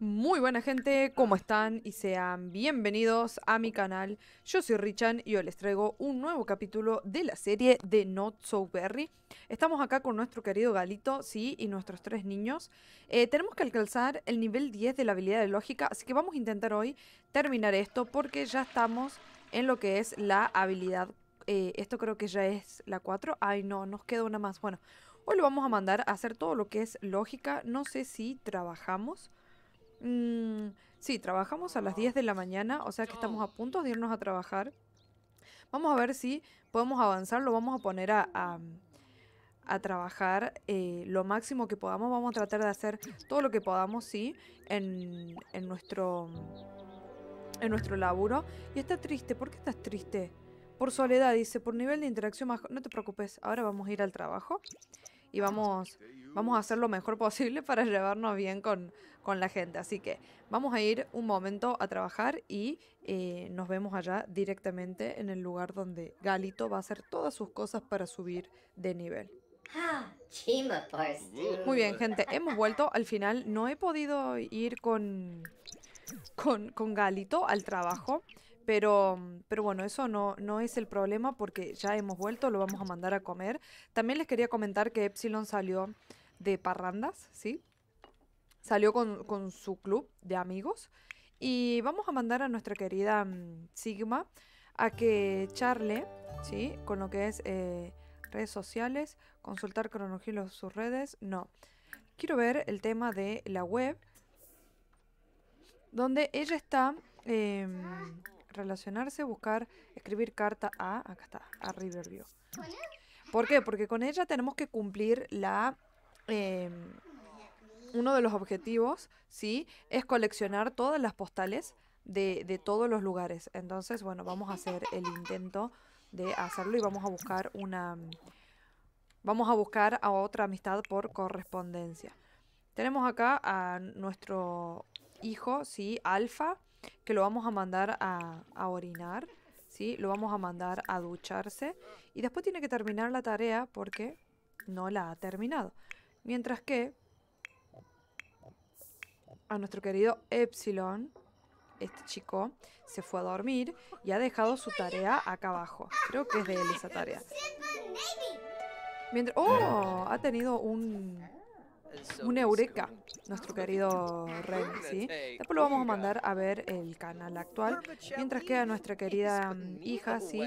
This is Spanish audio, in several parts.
Muy buena gente, ¿cómo están? Y sean bienvenidos a mi canal. Yo soy Richan y hoy les traigo un nuevo capítulo de la serie de Not So Berry. Estamos acá con nuestro querido Galito, sí, y nuestros tres niños. Eh, tenemos que alcanzar el nivel 10 de la habilidad de lógica, así que vamos a intentar hoy terminar esto porque ya estamos en lo que es la habilidad. Eh, esto creo que ya es la 4. Ay, no, nos queda una más. Bueno, hoy lo vamos a mandar a hacer todo lo que es lógica. No sé si trabajamos Mm, sí, trabajamos a las 10 de la mañana, o sea que estamos a punto de irnos a trabajar. Vamos a ver si podemos avanzar, lo vamos a poner a, trabajar eh, lo máximo que podamos. Vamos a tratar de hacer todo lo que podamos, sí, en, nuestro en nuestro laburo. Y está triste, ¿por qué estás triste? Por soledad, dice, por nivel de interacción más... No te preocupes, ahora vamos a ir al trabajo y vamos vamos a hacer lo mejor posible para llevarnos bien con, con la gente. Así que vamos a ir un momento a trabajar y eh, nos vemos allá directamente en el lugar donde Galito va a hacer todas sus cosas para subir de nivel. Ah, pues. Muy bien, gente, hemos vuelto. Al final no he podido ir con, con, Galito al trabajo. Pero, pero, bueno, eso no, no es el problema porque ya hemos vuelto, lo vamos a mandar a comer. También les quería comentar que Epsilon salió de parrandas, ¿sí? Salió con, su club de amigos. Y vamos a mandar a nuestra querida mm, Sigma a que charle, ¿sí? Con lo que es eh, redes sociales, consultar cronología sus redes, no. Quiero ver el tema de la web, donde ella está em, relacionarse, buscar, escribir carta a, acá está, a Riverview. ¿Por qué? Porque con ella tenemos que cumplir la Em, uno de los objetivos, ¿sí? Es coleccionar todas las postales de, todos los lugares. Entonces, bueno, vamos a hacer el intento de hacerlo y vamos a buscar una... Vamos a buscar a otra amistad por correspondencia. Tenemos acá a nuestro hijo, ¿sí? Alfa, que lo vamos a mandar a, a, orinar, ¿sí? Lo vamos a mandar a ducharse. Y después tiene que terminar la tarea porque no la ha terminado. Mientras que a nuestro querido Epsilon, este chico, se fue a dormir y ha dejado su tarea acá abajo. Creo que es de él esa tarea. Mientras... ¡Oh! Ha tenido un... Un eureka, nuestro querido Ren, ¿sí? Después lo vamos a mandar a ver el canal actual. Mientras que a nuestra querida mm, hija, ¿sí?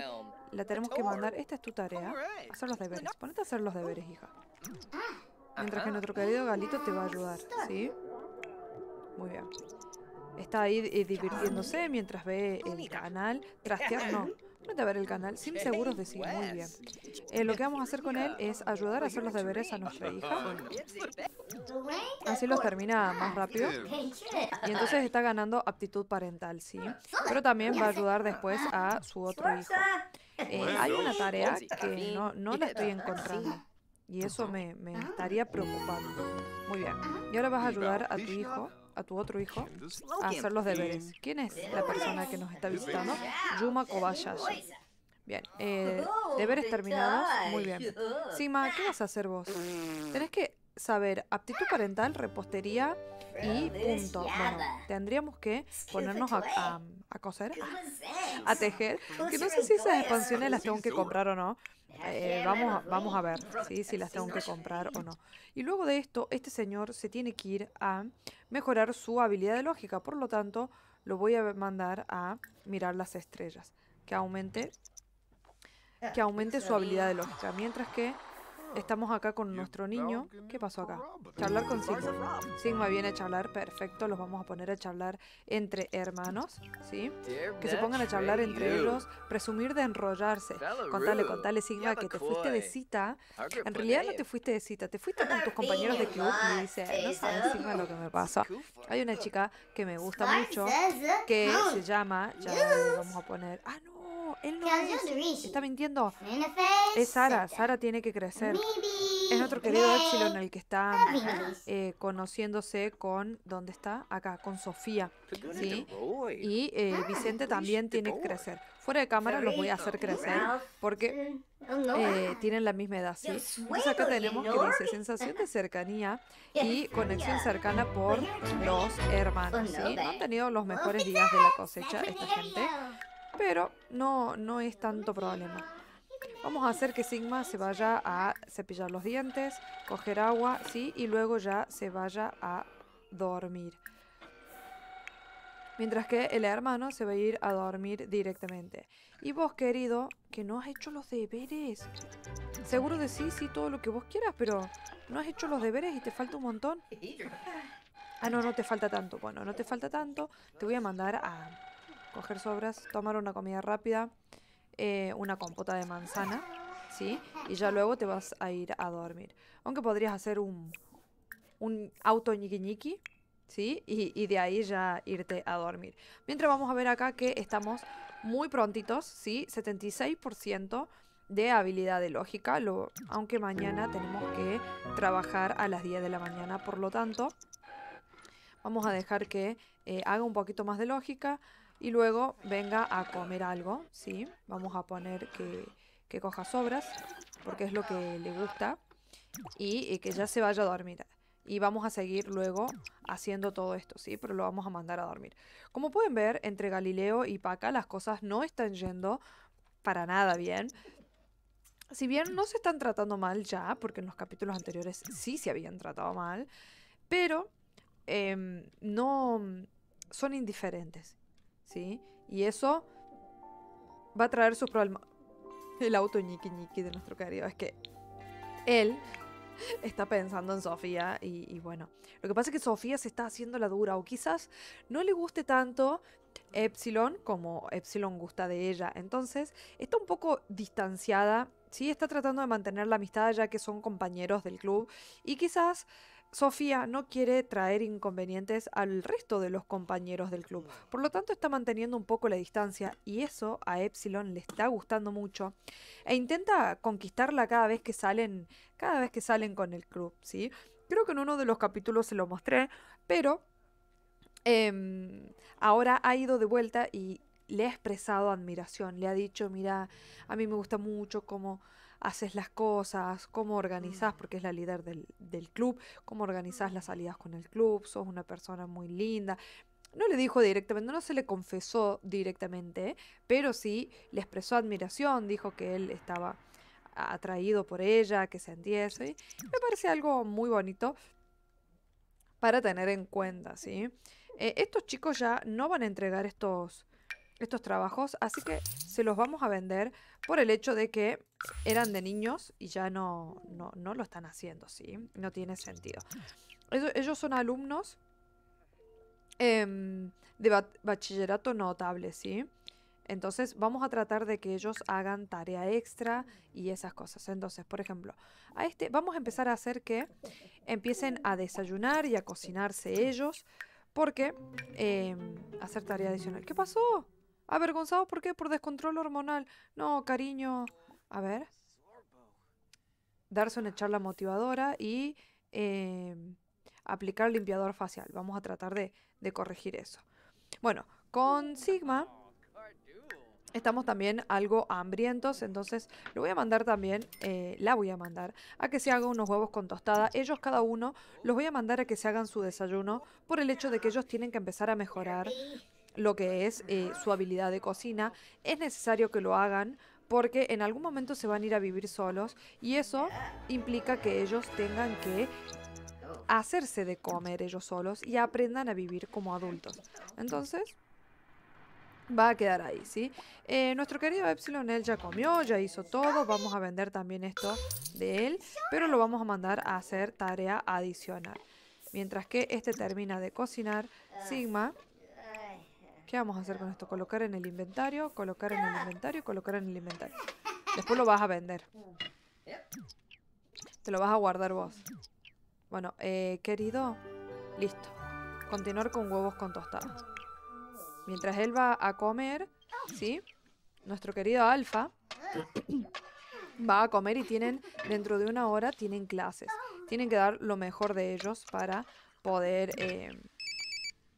La tenemos que mandar... Esta es tu tarea. Hacer los deberes. Ponete a hacer los deberes, hija. Mientras que nuestro querido Galito te va a ayudar, ¿sí? Muy bien. Está ahí eh, divirtiéndose mientras ve el canal. Trastear no. Vete a ver el canal, sin seguros de sí, muy bien. Eh, lo que vamos a hacer con él es ayudar a hacer los deberes a nuestra hija. Así los termina más rápido. Y entonces está ganando aptitud parental, sí. Pero también va a ayudar después a su otro hijo. Eh, hay una tarea que no, no la estoy encontrando. Y eso me, ah. estaría preocupando. Muy bien. Y ahora vas a ayudar a tu hijo a tu otro hijo a hacer los deberes. ¿Quién es la persona que nos está visitando? Yuma Kobayashi. Bien, eh, oh, deberes terminados. Muy bien. Sima, ¿qué vas a hacer vos? Tenés que saber aptitud parental, repostería y punto. Bueno, tendríamos que ponernos a, a, a coser, a tejer. Que no sé si esas expansiones las tengo que comprar o no. Eh, vamos, a, vamos a ver si las tengo que comprar o no. Y luego de esto, este señor se tiene que ir a mejorar su habilidad de lógica. Por lo tanto, lo voy a mandar a mirar las estrellas. Que aumente, que ah, aumente su habilidad de lógica. Mientras que Estamos acá con nuestro niño. ¿Qué pasó acá? Charlar con Sigma. Sigma viene a charlar, perfecto. Los vamos a poner a charlar entre hermanos, ¿sí? Que se pongan a charlar entre ellos, presumir de enrollarse. Contale, contale, Sigma, que te fuiste de cita. En realidad no te fuiste de cita, te fuiste con tus compañeros de club. Y dice, no sabes, Sigma, lo que me pasa. Hay una chica que me gusta mucho, que se llama, ya le vamos a poner, ah, no, él no Está mintiendo. Es Sara. Sara tiene que crecer. Es otro querido Epsilon el que está eh, conociéndose con. ¿Dónde está? Acá, con Sofía. Y eh, ah, Vicente también tiene que crecer. Fuera de cámara los voy a hacer crecer porque eh, tienen la misma edad. ¿sí? Entonces acá tenemos que dice sensación de cercanía y conexión cercana por los hermanos. Oh, han tenido los mejores días de la cosecha esta gente, pero no, no es tanto problema. Vamos a hacer que Sigma se vaya a cepillar los dientes, coger agua, ¿sí? Y luego ya se vaya a dormir. Mientras que el hermano se va a ir a dormir directamente. Y vos, querido, que no has hecho los deberes. Seguro de sí, sí, todo lo que vos quieras, pero no has hecho los deberes y te falta un montón. Ah, no, no te falta tanto. Bueno, no te falta tanto. Te voy a mandar a coger sobras, tomar una comida rápida, eh, una compota de manzana, ¿sí? Y ya luego te vas a ir a dormir. Aunque podrías hacer un, un auto ñiqui ¿sí? Y, de ahí ya irte a dormir. Mientras vamos a ver acá que estamos muy prontitos, ¿sí? 76% de habilidad de lógica, lo, aunque mañana tenemos que trabajar a las 10 de la mañana, por lo tanto, vamos a dejar que eh, haga un poquito más de lógica, y luego venga a comer algo, ¿sí? Vamos a poner que, que coja sobras, porque es lo que le gusta, y, que ya se vaya a dormir. Y vamos a seguir luego haciendo todo esto, ¿sí? Pero lo vamos a mandar a dormir. Como pueden ver, entre Galileo y Paca las cosas no están yendo para nada bien. Si bien no se están tratando mal ya, porque en los capítulos anteriores sí se habían tratado mal, pero em, no son indiferentes y eso va a traer sus problemas. El auto ñiqui ñiqui de nuestro querido es que él está pensando en Sofía y, y, bueno, lo que pasa es que Sofía se está haciendo la dura o quizás no le guste tanto Epsilon como Epsilon gusta de ella. Entonces está un poco distanciada, sí está tratando de mantener la amistad ya que son compañeros del club y quizás Sofía no quiere traer inconvenientes al resto de los compañeros del club, por lo tanto está manteniendo un poco la distancia y eso a Epsilon le está gustando mucho e intenta conquistarla cada vez que salen, cada vez que salen con el club, ¿sí? Creo que en uno de los capítulos se lo mostré, pero em, ahora ha ido de vuelta y le ha expresado admiración, le ha dicho, mira, a mí me gusta mucho cómo haces las cosas, cómo organizás, mm. porque es la líder del, club, cómo organizás las salidas con el club, sos una persona muy linda. No le dijo directamente, no se le confesó directamente, pero sí le expresó admiración, dijo que él estaba atraído por ella, que se eso. Me parece algo muy bonito para tener en cuenta, ¿sí? Eh, estos chicos ya no van a entregar estos, estos trabajos, así que se los vamos a vender por el hecho de que eran de niños y ya no, no, lo están haciendo, ¿sí? No tiene sentido. Ellos, son alumnos em, de bachillerato notable, ¿sí? Entonces vamos a tratar de que ellos hagan tarea extra y esas cosas. Entonces, por ejemplo, a este vamos a empezar a hacer que empiecen a desayunar y a cocinarse ellos porque em, hacer tarea adicional. ¿Qué pasó? ¿Avergonzado por qué? Por descontrol hormonal. No, cariño. A ver. Darse una charla motivadora y em, aplicar limpiador facial. Vamos a tratar de, corregir eso. Bueno, con Sigma estamos también algo hambrientos, entonces lo voy a mandar también, eh, la voy a mandar a que se haga unos huevos con tostada. Ellos cada uno los voy a mandar a que se hagan su desayuno por el hecho de que ellos tienen que empezar a mejorar lo que es eh, su habilidad de cocina. Es necesario que lo hagan porque en algún momento se van a ir a vivir solos y eso implica que ellos tengan que hacerse de comer ellos solos y aprendan a vivir como adultos. Entonces, va a quedar ahí, ¿sí? Eh, nuestro querido Epsilon, él ya comió, ya hizo todo, vamos a vender también esto de él, pero lo vamos a mandar a hacer tarea adicional. Mientras que este termina de cocinar, Sigma ¿Qué vamos a hacer con esto? Colocar en el inventario, colocar en el inventario, colocar en el inventario. Después lo vas a vender. Te lo vas a guardar vos. Bueno, eh, querido, listo. Continuar con huevos con tostadas. Mientras él va a comer, ¿sí? Nuestro querido Alfa va a comer y tienen, dentro de una hora, tienen clases. Tienen que dar lo mejor de ellos para poder... Eh,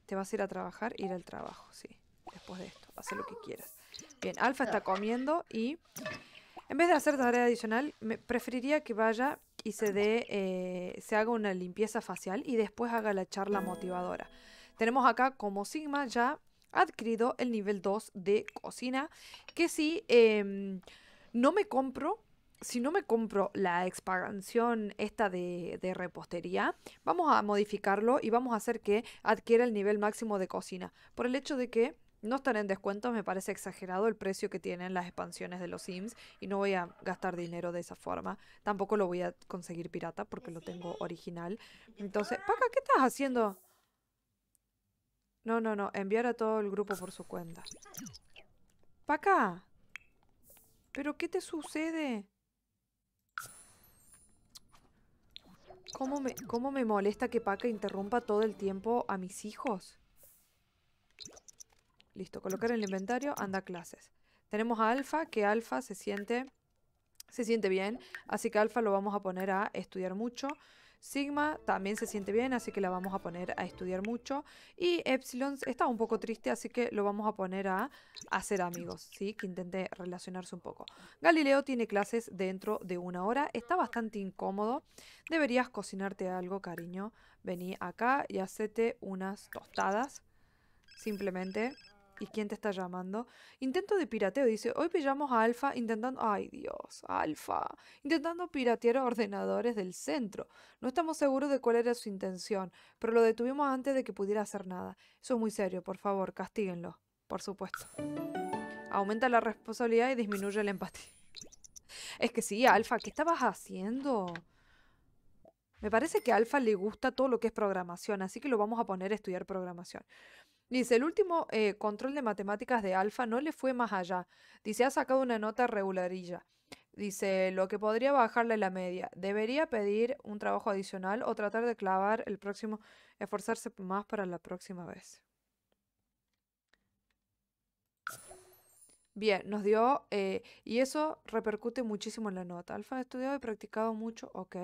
te vas a ir a trabajar, ir al trabajo, sí. Después de esto, haz lo que quieras. Bien, Alfa está comiendo y en vez de hacer tarea adicional, me preferiría que vaya y se dé, eh, se haga una limpieza facial y después haga la charla motivadora. Tenemos acá como Sigma ya adquirido el nivel 2 de cocina, que si em, no me compro si no me compro la expansión esta de, repostería, vamos a modificarlo y vamos a hacer que adquiera el nivel máximo de cocina. Por el hecho de que no estar en descuento, me parece exagerado el precio que tienen las expansiones de los Sims y no voy a gastar dinero de esa forma. Tampoco lo voy a conseguir pirata porque lo tengo original. Entonces, Paca, ¿qué estás haciendo? No, no, no, enviar a todo el grupo por su cuenta. Paca, ¿pero qué te sucede? ¿Cómo me, molesta que Paca interrumpa todo el tiempo a mis hijos? Listo, colocar en el inventario, anda clases. Tenemos a Alfa, que Alfa se siente, se siente bien, así que Alfa lo vamos a poner a estudiar mucho. Sigma también se siente bien, así que la vamos a poner a estudiar mucho. Y Epsilon está un poco triste, así que lo vamos a poner a hacer amigos, ¿sí? Que intente relacionarse un poco. Galileo tiene clases dentro de una hora. Está bastante incómodo. Deberías cocinarte algo, cariño. Vení acá y hacete unas tostadas. Simplemente y quién te está llamando. Intento de pirateo, dice, hoy pillamos a Alfa intentando, ay Dios, Alfa, intentando piratear ordenadores del centro. No estamos seguros de cuál era su intención, pero lo detuvimos antes de que pudiera hacer nada. Eso es muy serio, por favor, castíguenlo, por supuesto. Aumenta la responsabilidad y disminuye la empatía. Es que sí, Alfa, ¿qué estabas haciendo? Me parece que a Alfa le gusta todo lo que es programación, así que lo vamos a poner a estudiar programación. Dice, el último eh, control de matemáticas de Alfa no le fue más allá. Dice, ha sacado una nota regularilla. Dice, lo que podría bajarle la media. Debería pedir un trabajo adicional o tratar de clavar el próximo, esforzarse más para la próxima vez. Bien, nos dio, eh, y eso repercute muchísimo en la nota. Alfa ha estudiado y practicado mucho, ok.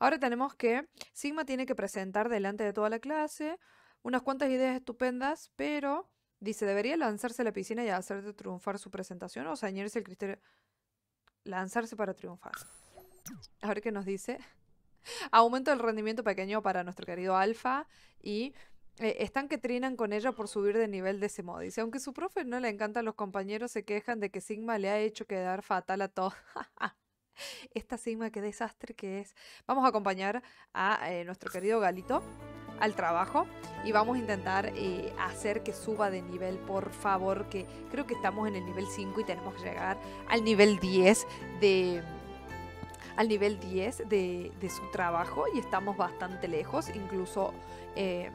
Ahora tenemos que Sigma tiene que presentar delante de toda la clase unas cuantas ideas estupendas, pero dice, debería lanzarse a la piscina y de triunfar su presentación o sañarse el criterio. Lanzarse para triunfar. A ver qué nos dice. Aumento del rendimiento pequeño para nuestro querido Alfa y eh, están que trinan con ella por subir de nivel de ese modo. Dice, aunque su profe no le encanta, los compañeros se quejan de que Sigma le ha hecho quedar fatal a todos. Esta Sigma, qué desastre que es. Vamos a acompañar a eh, nuestro querido Galito al trabajo y vamos a intentar eh, hacer que suba de nivel, por favor, que creo que estamos en el nivel 5 y tenemos que llegar al nivel 10 de al nivel 10 de, su trabajo y estamos bastante lejos, incluso eh,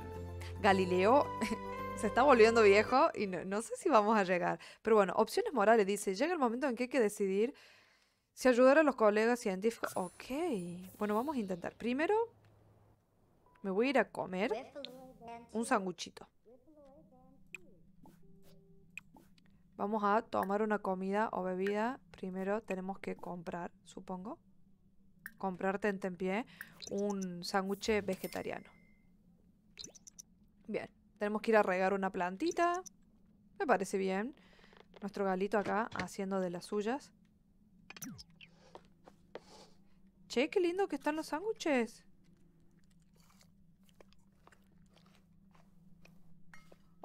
Galileo se está volviendo viejo y no, no, sé si vamos a llegar. Pero bueno, opciones morales dice, llega el momento en que hay que decidir si ayudar a los colegas científicos. Ok, bueno, vamos a intentar. Primero, me voy a ir a comer un sanguchito. Vamos a tomar una comida o bebida. Primero tenemos que comprar, supongo. Comprarte en pie un sándwich vegetariano. Bien. Tenemos que ir a regar una plantita. Me parece bien. Nuestro galito acá haciendo de las suyas. Che, qué lindo que están los sándwiches.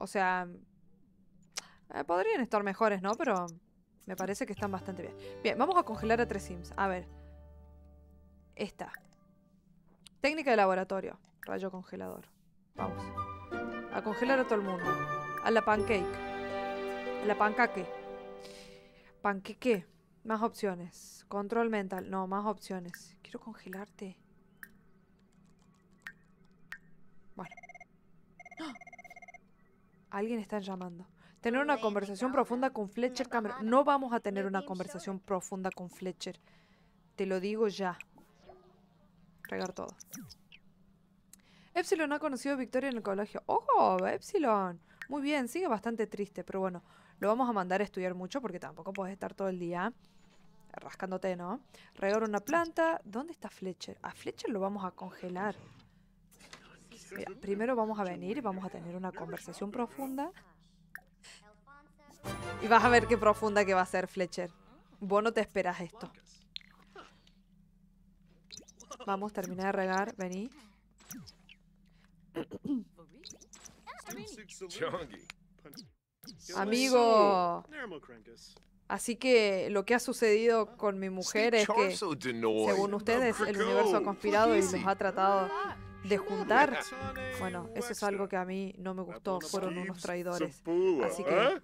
O sea, eh, podrían estar mejores, ¿no? Pero me parece que están bastante bien. Bien, vamos a congelar a tres sims. A ver. Esta. Técnica de laboratorio. Rayo congelador. Vamos. A congelar a todo el mundo. A la pancake. A la pancaque. Panqueque. Más opciones. Control mental. No, más opciones. Quiero congelarte. Bueno. ¡Ah! Alguien está llamando. Tener una conversación profunda con Fletcher No vamos a tener una conversación profunda con Fletcher. Te lo digo ya. Regar todo. Epsilon ha conocido a Victoria en el colegio. ¡Ojo, Epsilon! Muy bien, sigue bastante triste, pero bueno, lo vamos a mandar a estudiar mucho porque tampoco puedes estar todo el día rascándote, ¿no? Regar una planta. ¿Dónde está Fletcher? A Fletcher lo vamos a congelar primero vamos a venir y vamos a tener una conversación profunda. Y vas a ver qué profunda que va a ser Fletcher. Vos no te esperas esto. Vamos, termina de regar, vení. Amigo. Así que lo que ha sucedido con mi mujer es que, según ustedes, el universo ha conspirado y nos ha tratado de juntar. Bueno, eso es algo que a mí no me gustó. Fueron unos traidores. Así que ¿eh?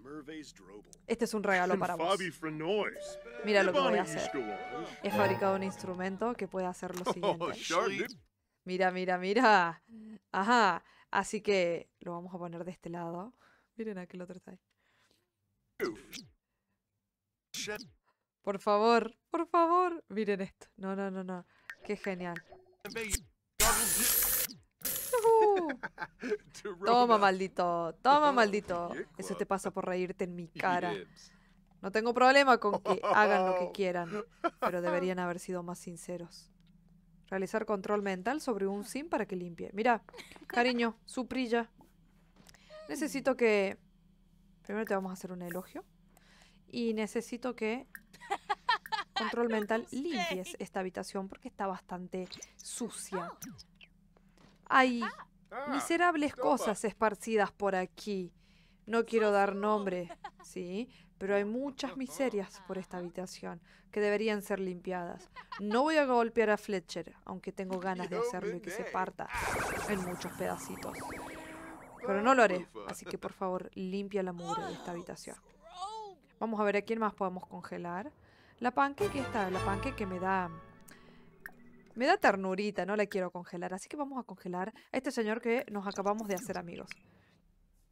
este es un regalo para vos. Mira lo que voy a hacer. He fabricado un instrumento que puede hacer lo oh, siguiente. Mira, mira, mira. Ajá. Así que lo vamos a poner de este lado. Miren aquel otro está ahí. Por favor, por favor. Miren esto. No, no, no, no. Qué genial. Toma, maldito. Toma, maldito. Eso te pasa por reírte en mi cara. No tengo problema con que hagan lo que quieran, pero deberían haber sido más sinceros. Realizar control mental sobre un ah. sim para que limpie. Mira, cariño, su suprilla. Mm. Necesito que... Primero te vamos a hacer un elogio. Y necesito que control mental limpies esta habitación porque está bastante sucia. Ahí... Ah, Miserables cosas esparcidas por aquí. No quiero dar nombre, ¿sí? Pero hay muchas miserias por esta ah. habitación que deberían ser limpiadas. No voy a golpear a Fletcher, aunque tengo ganas de hacerlo y que se parta en muchos pedacitos. Pero no lo haré, así que por favor limpia la mugre de esta habitación. Vamos a ver a quién más podemos congelar. La panque que está, la panque que me da me da ternurita, no la quiero congelar. Así que vamos a congelar a este señor que nos acabamos de hacer amigos.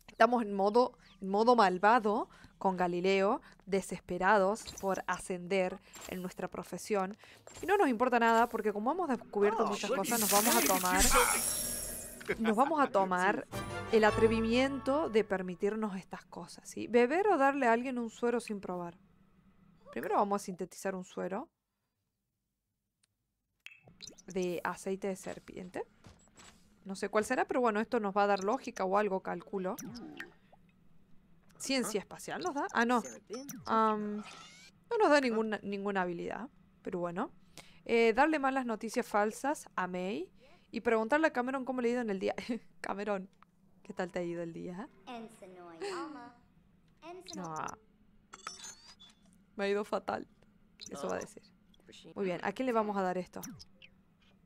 Estamos en modo, modo malvado con Galileo, desesperados por ascender en nuestra profesión. Y no nos importa nada porque como hemos descubierto ah, muchas cosas, nos vamos a tomar... Nos vamos a tomar el atrevimiento de permitirnos estas cosas, ¿sí? Beber o darle a alguien un suero sin probar. Primero vamos a sintetizar un suero de aceite de serpiente. No sé cuál será, pero bueno, esto nos va a dar lógica o algo, calculo. Ciencia espacial nos da. Ah, no. no nos da ninguna, ninguna habilidad, pero bueno. Eh, darle malas noticias falsas a May y preguntarle a Cameron cómo le ha ido en el día. Cameron, ¿qué tal te ha ido el día? no. Ah. Me ha ido fatal. Eso va a decir. Muy bien, ¿a quién le vamos a dar esto?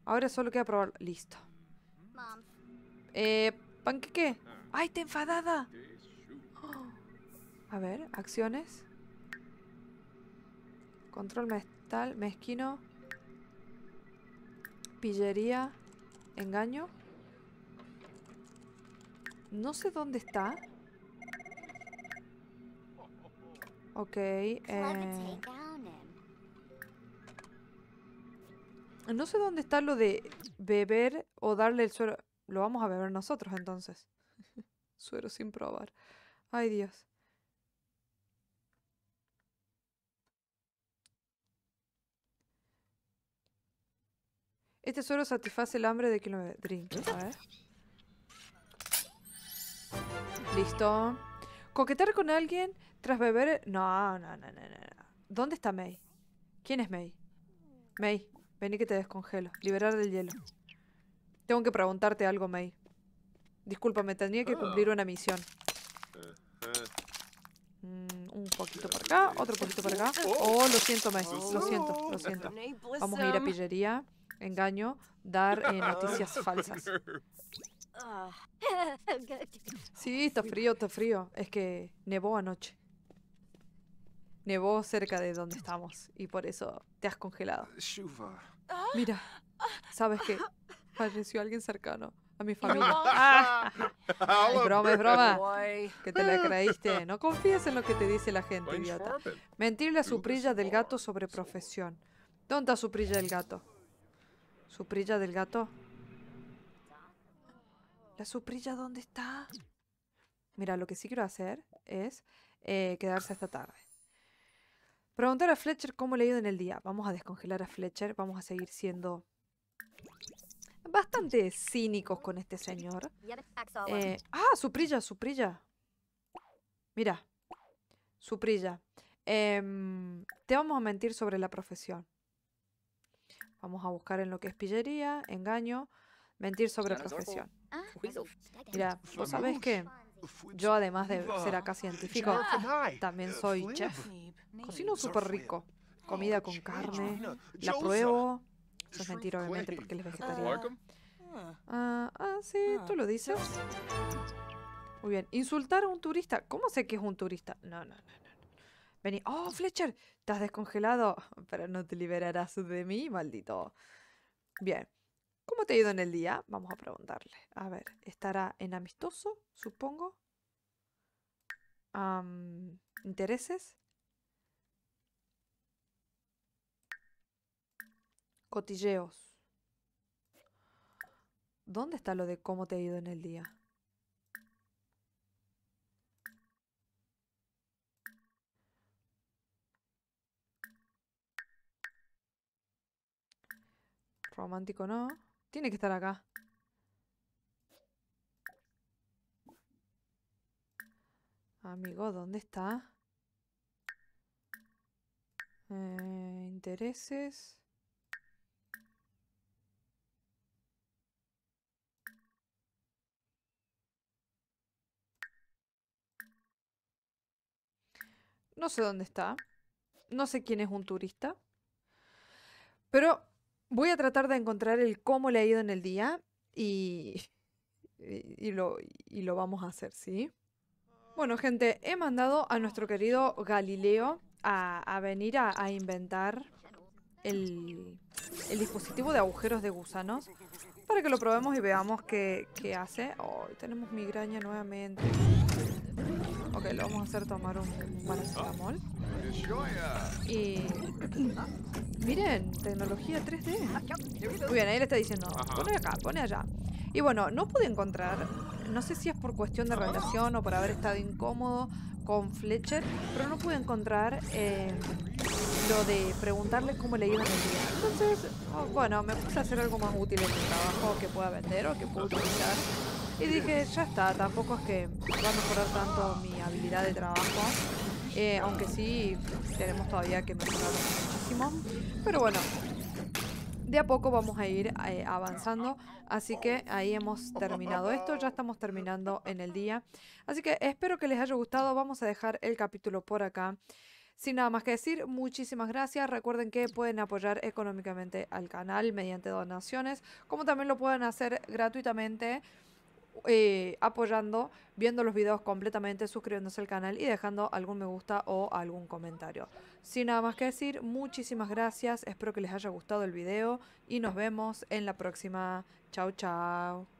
Ahora solo queda probar. Listo. Eh, panqueque. ¡Ay, te enfadada! A ver, acciones. Control metal, mezquino. Pillería. Engaño. No sé dónde está. Ok. Eh... No sé dónde está lo de beber o darle el suero. Lo vamos a beber nosotros entonces. suero sin probar. Ay Dios. Este suero satisface el hambre de que lo drink. Listo. Coquetar con alguien tras beber... No, no, no, no, no. ¿Dónde está May? ¿Quién es May? May. Vení que te descongelo. Liberar del hielo. Tengo que preguntarte algo, May. Disculpa, me tenía que cumplir ah. una misión. Mm, un poquito por acá, otro poquito por acá. Oh. oh, lo siento, May. Lo oh. siento, lo siento. Pues, Vamos a ir a um, pillería, engaño, dar ah. noticias falsas. Ah. Sí, está frío, está frío. Es que nevó anoche. Nevó cerca de donde estamos y por eso te has congelado. Mira, sabes que falleció alguien cercano a mi familia. Ah, broma, es broma. Que te la creíste. No confíes en lo que te dice la gente, idiota. Mentirle a suprilla del gato sobre profesión. ¿Dónde está su prilla del gato? ¿Suprilla del gato? ¿La suprilla dónde está? Mira, lo que sí quiero hacer es eh, quedarse esta tarde. Preguntar a Fletcher cómo le ha ido en el día. Vamos a descongelar a Fletcher. Vamos a seguir siendo bastante cínicos con este señor. Eh, ah, su ah, Suprilla, Suprilla. Mira, Suprilla. prilla. Em, te vamos a mentir sobre la profesión. Vamos a buscar en lo que es pillería, engaño, mentir sobre la profesión. Mira, ¿sabes qué? Yo, además de ser acá científico, también eh, soy chef. Cocino súper rico. Comida con carne. La pruebo. Eso es mentira, obviamente, porque él es ah. vegetariano. Ah, ah, sí, ah. tú lo dices. Muy bien. Insultar a un turista. ¿Cómo sé que es un turista? No, no, no, no. Vení. Oh, Fletcher, estás descongelado. Pero no te liberarás de mí, maldito. Bien. ¿Cómo te ha ido en el día? Vamos a preguntarle. A ver, estará en amistoso, supongo. ¿Intereses? Cotilleos. ¿Dónde está lo de cómo te ha ido en el día? Romántico no. Tiene que estar acá. Amigo, ¿dónde está? Eh, intereses. No sé dónde está. No sé quién es un turista. Pero voy a tratar de encontrar el cómo le ha ido en el día y, y, lo, vamos a hacer, ¿sí? Bueno, gente, he mandado a nuestro querido Galileo a, venir a, inventar el, el, dispositivo de agujeros de gusanos para que lo probemos y veamos qué, qué hace. Oh, tenemos migraña nuevamente. Ok, lo vamos a hacer tomar un paracetamol. Y... Miren, tecnología 3D. Muy bien, ahí le está diciendo, pone acá, pone allá. Y bueno, no pude encontrar, no sé si es por cuestión de relación o por haber estado incómodo con Fletcher, pero no pude encontrar eh, lo de preguntarle cómo le iban a día. Entonces, oh, bueno, me puse a hacer algo más útil en mi trabajo que pueda vender o que pueda utilizar. Y dije, ya está, tampoco es que va a mejorar tanto mi habilidad de trabajo. Eh, aunque sí, tenemos todavía que mejorar muchísimo. Pero bueno, de a poco vamos a ir eh, avanzando. Así que ahí hemos terminado esto. Ya estamos terminando en el día. Así que espero que les haya gustado. Vamos a dejar el capítulo por acá. Sin nada más que decir, muchísimas gracias. Recuerden que pueden apoyar económicamente al canal mediante donaciones, como también lo pueden hacer gratuitamente eh, apoyando, viendo los videos completamente, suscribiéndose al canal y dejando algún me gusta o algún comentario. Sin nada más que decir, muchísimas gracias, espero que les haya gustado el video y nos vemos en la próxima. Chao, chao.